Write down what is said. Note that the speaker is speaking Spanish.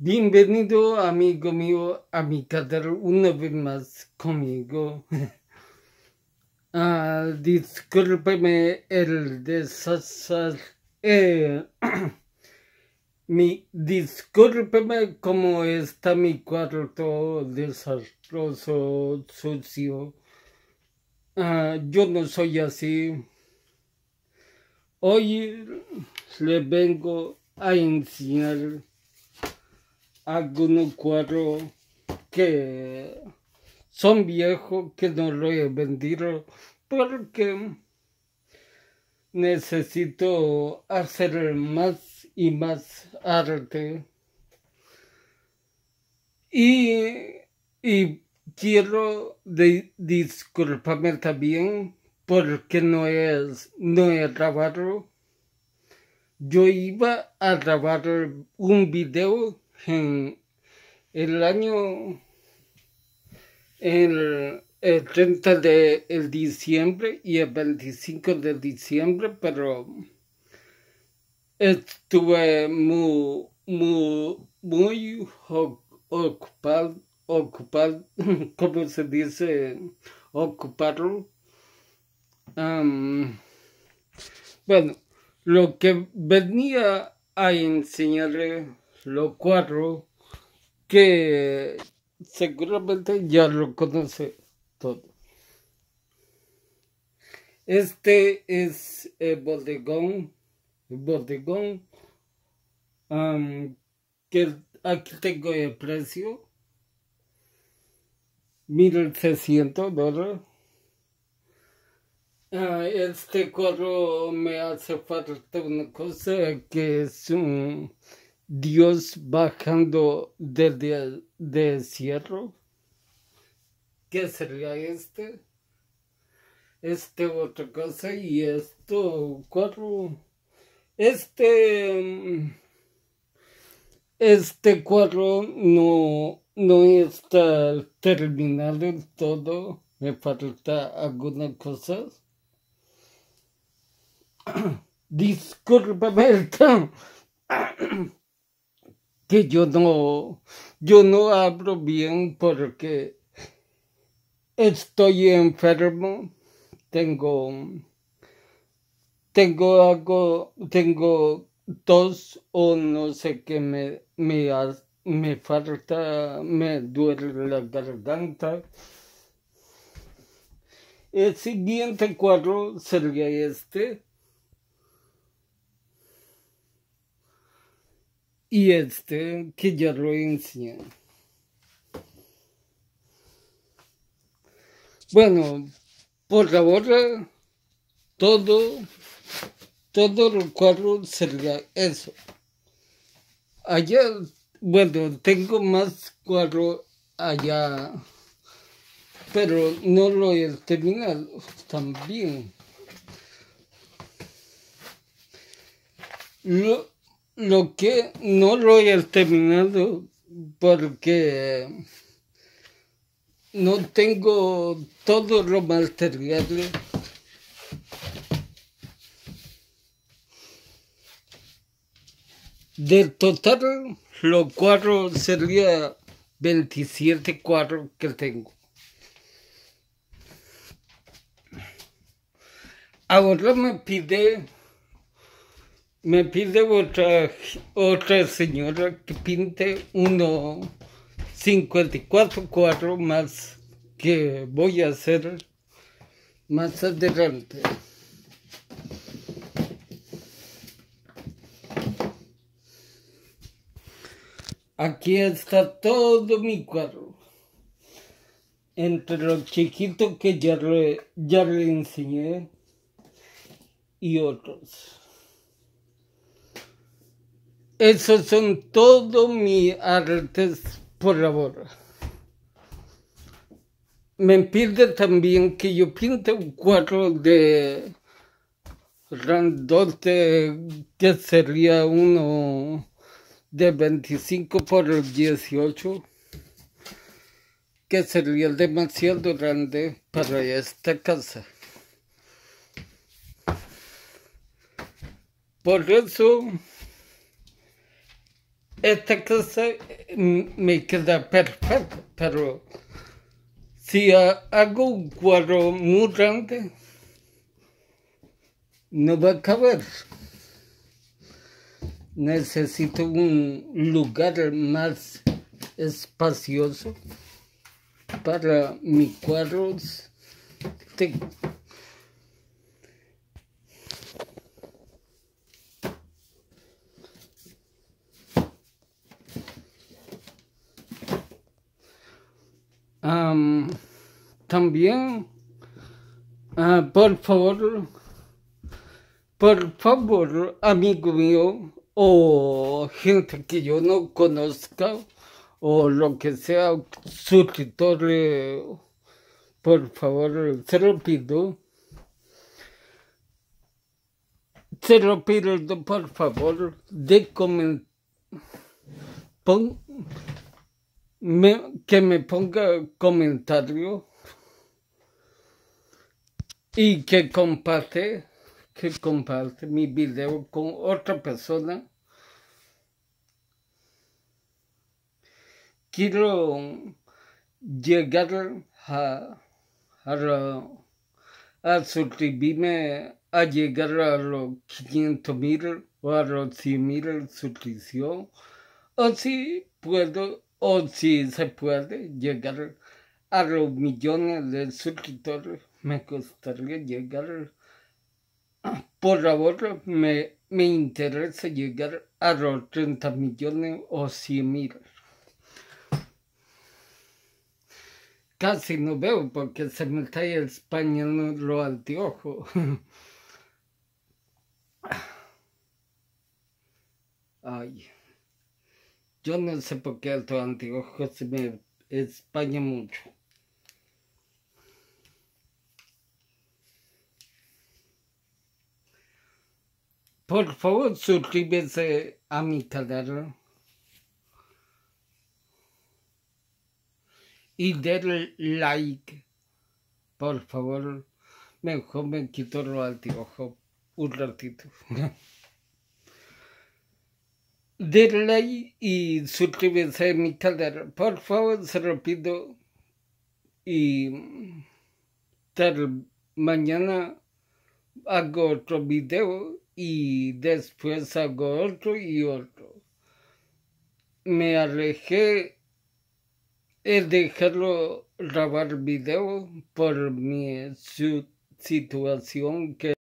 Bienvenido, amigo mío, a mi canal una vez más conmigo. ah, discúlpeme el desastre. Eh, mi, discúlpeme cómo está mi cuarto desastroso, sucio. Ah, yo no soy así. Hoy le vengo a enseñar algunos cuadros que son viejos, que no los he vendido, porque necesito hacer más y más arte. Y, quiero disculparme también porque no es no he grabado. Yo iba a grabar un video en el año el, 30 de diciembre y el 25 de diciembre, pero estuve muy, muy, muy ocupado, ocupado, como se dice, ocuparlo bueno, lo que venía a enseñarle lo cuatro, que seguramente ya lo conoce todo. Este es el bodegón, el bodegón, que aquí tengo el precio, 1600 dólares. Ah, este cuadro me hace falta una cosa que es un Dios bajando del desierto. ¿Qué sería este? Este otra cosa y esto cuatro. Este mm, este cuadro no, no está terminado en todo. Me falta algunas cosas. Discúlpame. yo no, yo no hablo bien porque estoy enfermo, tengo, tengo algo, tengo tos o no sé qué me, me, me falta, me duele la garganta. El siguiente cuadro sería este. y este que ya lo enseñé. Bueno, por favor, todo, todo el cuadro sería eso. Allá, bueno, tengo más cuadro allá, pero no lo he terminado también. Lo, lo que no lo he terminado porque no tengo todo lo materiales. Del total, los cuatro sería 27 cuadros que tengo. Ahora me pide me pide otra, otra señora que pinte uno 54 cuadros más que voy a hacer más adelante. Aquí está todo mi cuadro. Entre los chiquitos que ya ya le enseñé y otros. Esos son todos mis artes por favor. Me pide también que yo pinte un cuadro de randote que sería uno de 25 por 18 que sería demasiado grande para esta casa. Por eso esta casa mm, me queda perfecta, pero si hago un cuadro muy grande, no va a caber. Necesito un lugar más espacioso para mis cuadros. también, ah, por favor, por favor, amigo mío, o gente que yo no conozca, o lo que sea, suscriptor, por favor, se lo pido. Se lo pido, por favor, de comentar que me ponga comentario y que comparte, que comparte mi video con otra persona. Quiero llegar a, a, suscribirme, a llegar a los 500 mil o a los 100 suscripción. O si puedo o si se puede llegar a los millones de suscriptores, me gustaría llegar, por favor, me, interesa llegar a los 30 millones o 100 mil. Casi no veo porque se me está español lo anteojo. Ay. Yo no sé por qué alto antigojo se me España mucho. Por favor, suscríbete a mi canal. Y denle like. Por favor, mejor me quito los anteojos un ratito. denle y suscríbete a mi canal, por favor, se lo pido. Y tal mañana hago otro video y después hago otro y otro. Me alejé de dejarlo grabar video por mi situación que